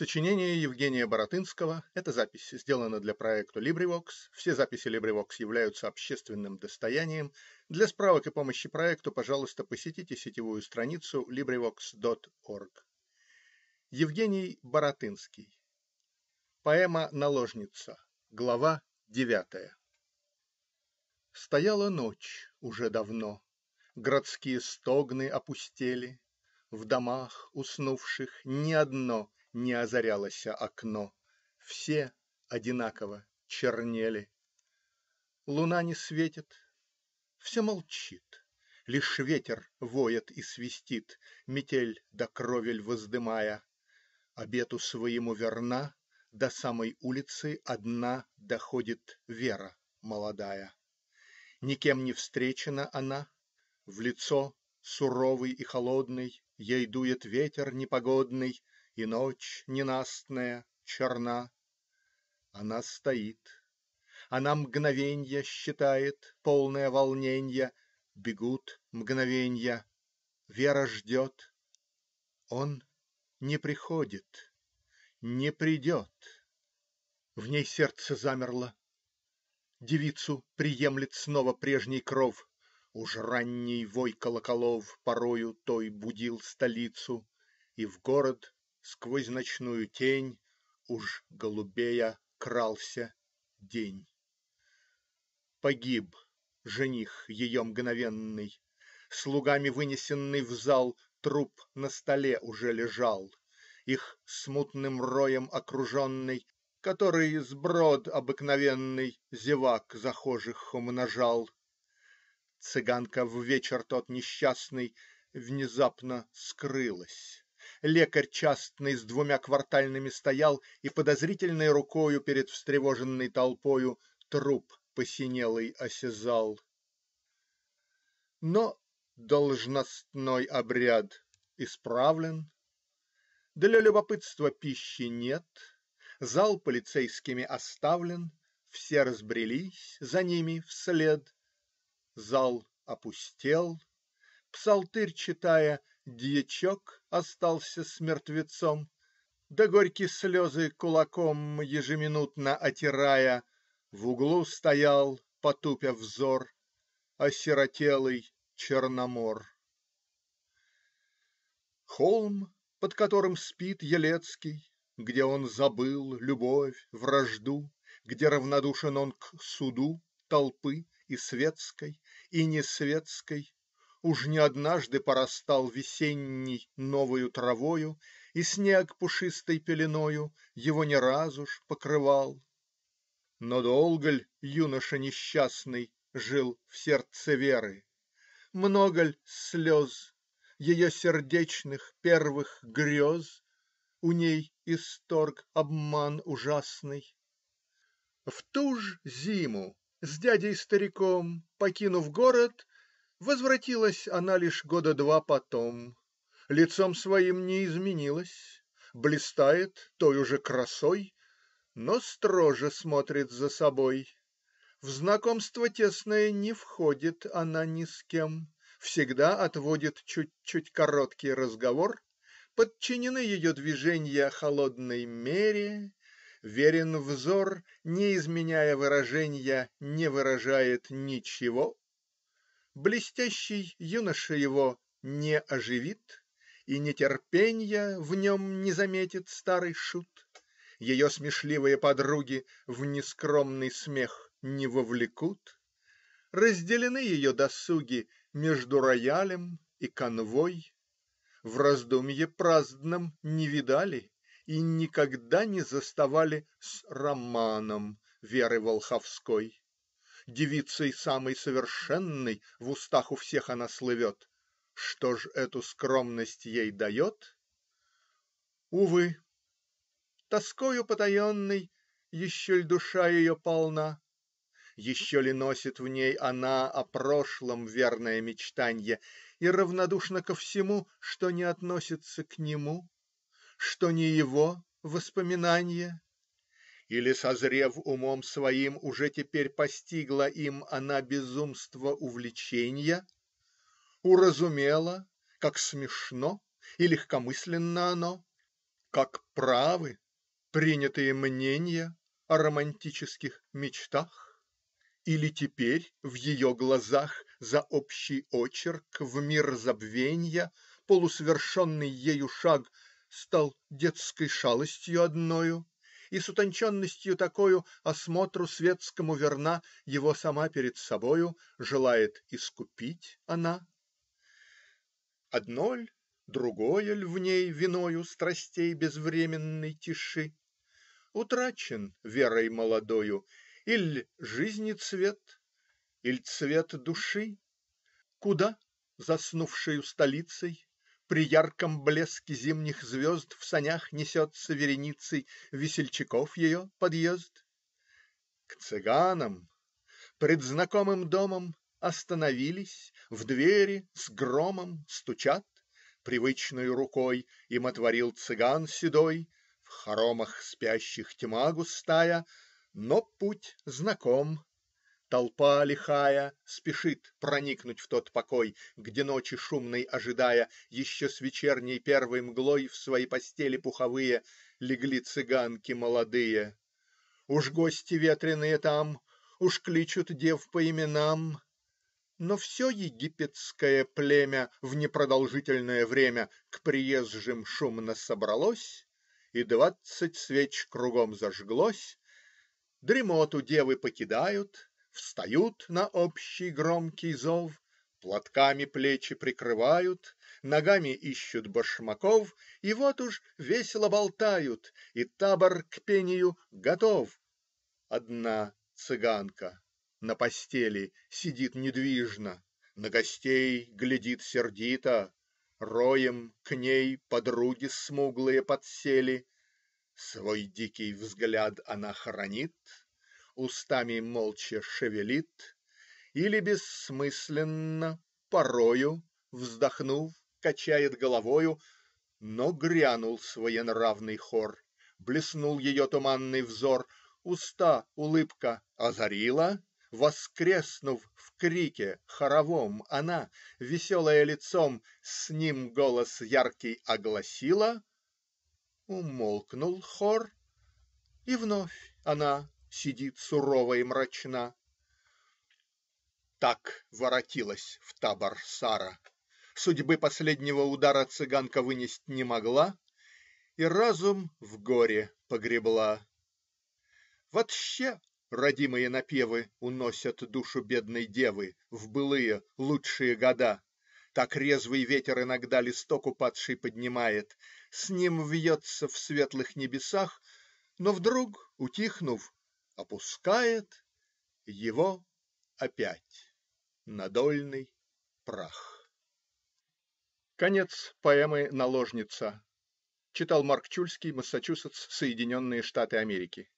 Сочинение Евгения Баратынского. Эта запись сделана для проекта LibriVox. Все записи LibriVox являются общественным достоянием. Для справок и помощи проекту, пожалуйста, посетите сетевую страницу LibriVox.org. Евгений Баратынский. Поэма «Наложница». Глава девятая. Стояла ночь уже давно. Городские стогны опустели. В домах уснувших ни одно — не озарялося окно, все одинаково чернели. Луна не светит, все молчит, лишь ветер воет и свистит, метель да кровель воздымая. Обету своему верна, до самой улицы одна доходит Вера молодая. Никем не встречена она, в лицо суровый и холодный ей дует ветер непогодный, и ночь ненастная, черна. Она стоит. Она мгновенья считает, полное волненья. Бегут мгновенья. Вера ждет. Он не приходит, не придет. В ней сердце замерло. Девицу приемлет снова прежний кров. Уж ранний вой колоколов порою той будил столицу, И в город Сквозь ночную тень Уж голубея крался день. Погиб жених ее мгновенный. Слугами вынесенный в зал Труп на столе уже лежал, Их смутным роем окруженный, Который сброд обыкновенный Зевак захожих умножал. Цыганка в вечер тот несчастный Внезапно скрылась лекарь частный с двумя квартальными стоял и подозрительной рукою перед встревоженной толпою труп посинелый осязал. Но должностной обряд исправлен. Для любопытства пищи нет. Зал полицейскими оставлен. Все разбрелись за ними вслед. Зал опустел. Псалтырь читая дьячок остался с мертвецом, да горькие слезы кулаком ежеминутно отирая, в углу стоял, потупя взор, осиротелый Черномор. Холм, под которым спит Елецкий, где он забыл любовь, вражду, где равнодушен он к суду толпы и светской и несветской Уж не однажды порастал весенней новою травою, и снег пушистой пеленою его не раз уж покрывал. Но долго ль юноша несчастный жил в сердце Веры? Много ль слез, ее сердечных первых грез У ней исторг обман ужасный? В ту ж зиму с дядей-стариком, покинув город Возвратилась она лишь года два потом, лицом своим не изменилась, блистает той уже красой, но строже смотрит за собой, в знакомство тесное не входит она ни с кем, всегда отводит чуть-чуть короткий разговор, подчинены ее движения холодной мере, верен взор, не изменяя выражения, не выражает ничего блестящий юноша его не оживит, и нетерпенья в нем не заметит старый шут, ее смешливые подруги в нескромный смех не вовлекут, разделены ее досуги между роялем и конвой, в раздумье праздном не видали и никогда не заставали с романом Веры Волховской девицей самой совершенной в устах у всех она слывет, что ж эту скромность ей дает? Увы, тоскою потаенной еще ли душа ее полна? Еще ли носит в ней она о прошлом верное мечтанье и равнодушна ко всему, что не относится к нему, что не его воспоминанье? или, созрев умом своим, уже теперь постигла им она безумство увлечения, уразумела, как смешно и легкомысленно оно, как правы принятые мнения о романтических мечтах, или теперь в ее глазах за общий очерк в мир забвенья полусовершенный ею шаг стал детской шалостью одною и с утонченностью такою осмотру светскому верна, его сама перед собою желает искупить она. Одно ль, другое ль в ней виною страстей безвременной тиши? Утрачен верой молодою или жизни цвет, или цвет души? Куда, заснувшею столицей? при ярком блеске зимних звезд в санях несется вереницей весельчаков ее подъезд. К цыганам пред знакомым домом остановились в двери с громом стучат привычной рукой им отворил цыган седой в хоромах спящих тьма густая но путь знаком Толпа лихая спешит проникнуть в тот покой, Где, ночи шумной ожидая, Еще с вечерней первой мглой В свои постели пуховые Легли цыганки молодые. Уж гости ветреные там, Уж кличут дев по именам, Но все египетское племя В непродолжительное время К приезжим шумно собралось, И двадцать свеч кругом зажглось. Дремоту девы покидают встают на общий громкий зов, платками плечи прикрывают, ногами ищут башмаков, и вот уж весело болтают, и табор к пению готов. Одна цыганка на постели сидит недвижно, на гостей глядит сердито. Роем к ней подруги смуглые подсели. Свой дикий взгляд она хранит устами молча шевелит или бессмысленно, порою, вздохнув, качает головою, но грянул своенравный хор, блеснул ее туманный взор, уста улыбка озарила, воскреснув в крике хоровом, она, веселое лицом, с ним голос яркий огласила, умолкнул хор, и вновь она сидит сурова и мрачна Так воротилась в табор сара. Судьбы последнего удара цыганка вынести не могла и разум в горе погребла. Вотще родимые напевы уносят душу бедной девы в былые, лучшие года. Так резвый ветер иногда листок упавший поднимает. С ним вьется в светлых небесах но вдруг утихнув опускает его опять на дольный прах. Конец поэмы "Наложница" читал Марк Чульский, Массачусетс, Соединенные Штаты Америки.